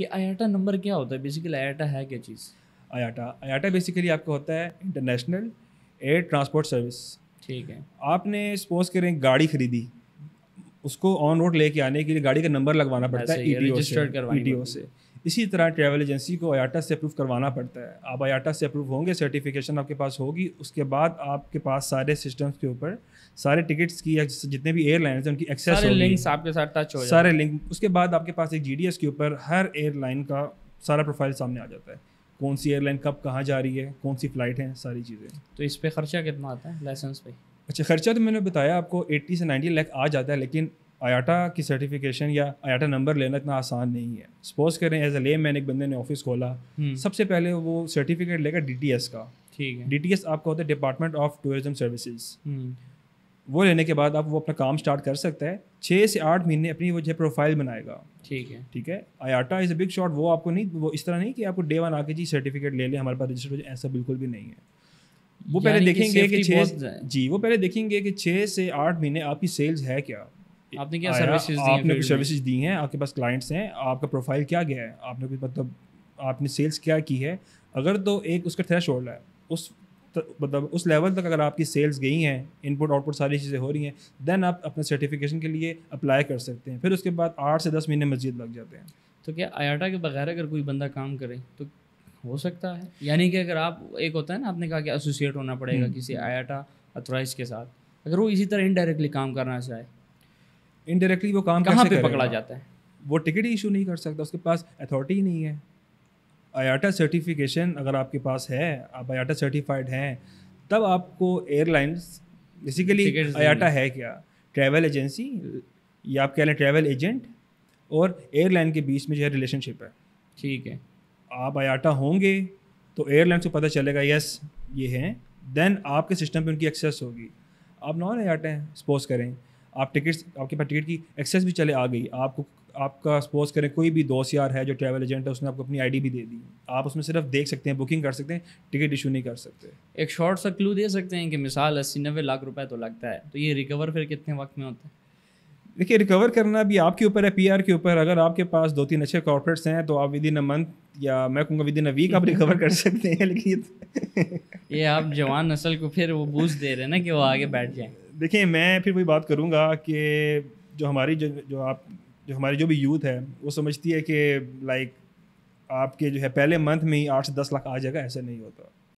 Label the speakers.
Speaker 1: ये आयाटा
Speaker 2: नंबर क्या होता है बेसिकली आयाटा है क्या
Speaker 1: चीज़ आयाटा आयाटा बेसिकली आपका होता है इंटरनेशनल एयर ट्रांसपोर्ट सर्विस ठीक है आपने सपोज करें गाड़ी खरीदी उसको ऑन रोड लेके आने के लिए गाड़ी का नंबर लगवाना पड़ता हाँ है ई e से इसी तरह ट्रैवल एजेंसी को आयाटा से अप्रूव करवाना पड़ता है आप आयाटा से अप्रूव होंगे सर्टिफिकेशन आपके पास होगी उसके बाद आपके पास सारे सिस्टम्स के ऊपर सारे टिकट्स की जितने भी एयरलाइंस हैं उनकी एक्सेस सारे लिंक्स आपके साथ टच हो सारे लिंक उसके बाद आपके पास एक जी के ऊपर हर एयरलाइन का सारा प्रोफाइल सामने आ जाता है कौन सी एयरलाइन कब कहाँ जा रही है कौन सी फ़्लाइट है सारी चीज़ें तो इस पर खर्चा कितना आता है लाइसेंस पे अच्छा खर्चा तो मैंने बताया आपको 80 से 90 लाख आ जाता है लेकिन आयाटा की सर्टिफिकेशन या आयाटा नंबर लेना इतना आसान नहीं है सपोज करें एज ए ले मैन एक बंदे ने ऑफिस खोला हम्म। सबसे पहले वो सर्टिफिकेट लेगा डी टी एस का ठीक है डी टी एस आपका होता है डिपार्टमेंट ऑफ टूरिज्म सर्विसेज वो लेने के बाद आप वो अपना काम स्टार्ट कर सकता है छः से आठ महीने अपनी वो जो प्रोफाइल बनाएगा ठीक है ठीक है IATA is a big shot वो आपको नहीं वो इस तरह नहीं कि आपको डे वन आके जी सर्टिफिकेट ले लें हमारे पास रजिस्टर हो जाए ऐसा बिल्कुल भी नहीं है वो पहले देखेंगे कि छः जी वो पहले देखेंगे कि छः से आठ महीने आपकी सेल्स है क्या आपने क्या सर्विसेज दी आपने कुछ सर्विसेज दी हैं आपके पास क्लाइंट्स हैं आपका प्रोफाइल क्या गया है आपने कुछ मतलब आपने सेल्स क्या की है अगर तो एक उसका थ्रेश होल्ड है उस मतलब उस लेवल तक अगर आपकी सेल्स गई हैं इनपुट आउटपुट सारी चीज़ें हो रही हैं देन आप अपने सर्टिफिकेशन के लिए अप्लाई कर सकते हैं फिर उसके बाद आठ से दस महीने मस्जिद लग जाते हैं
Speaker 2: तो क्या आयाटा के बगैर अगर कोई बंदा काम करे तो हो सकता है यानी कि अगर आप एक होता है ना आपने कहा कि एसोसिएट होना पड़ेगा हम्म, किसी आयाटा हम्म। अथोराइज के साथ अगर वो इसी तरह इनडायरेक्टली काम
Speaker 1: करना चाहे इनडायरेक्टली वो काम कहाँ पे पकड़ा जाता है वो टिकट ही इशू नहीं कर सकता उसके पास अथॉरिटी ही नहीं है आयाटा सर्टिफिकेशन अगर आपके पास है आप आयाटा सर्टिफाइड हैं तब आपको एयरलाइंस बेसिकली आयाटा है क्या ट्रैवल एजेंसी या आप कह लें ट्रैवल एजेंट और एयरलाइन के बीच में जो है रिलेशनशिप है ठीक है आप आयाटा होंगे तो एयरलाइन को पता चलेगा यस ये हैं देन आपके सिस्टम पे उनकी एक्सेस होगी आप नॉन आयाटा हैं सपोज करें आप टिकट्स आपके पास टिकट की एक्सेस भी चले आ गई आपको आपका सपोज करें कोई भी दोस्त यार है जो ट्रैवल एजेंट है उसने आपको अपनी आईडी भी दे दी आप उसमें सिर्फ देख सकते हैं बुकिंग कर सकते हैं टिकट इशू नहीं कर सकते
Speaker 2: एक शॉर्ट सा क्लू दे सकते हैं कि मिसाल अस्सी नब्बे लाख रुपए तो लगता है तो ये रिकवर फिर कितने वक्त में होता है
Speaker 1: देखिए रिकवर करना भी आपके ऊपर है पीआर के ऊपर अगर आपके पास दो तीन अच्छे कॉर्पोरेट्स हैं तो आप विद इन अ मंथ या मैं कहूँगा विद इन अ वीक आप रिकवर कर सकते हैं लेकिन
Speaker 2: ये आप जवान नस्ल को फिर वो बूझ दे रहे हैं ना कि वो आगे बैठ जाए
Speaker 1: देखिए मैं फिर वही बात करूँगा कि जो हमारी जो, जो आप जो हमारी जो भी यूथ है वो समझती है कि लाइक आपके जो है पहले मंथ में ही आठ से दस लाख आ जाएगा ऐसा नहीं होता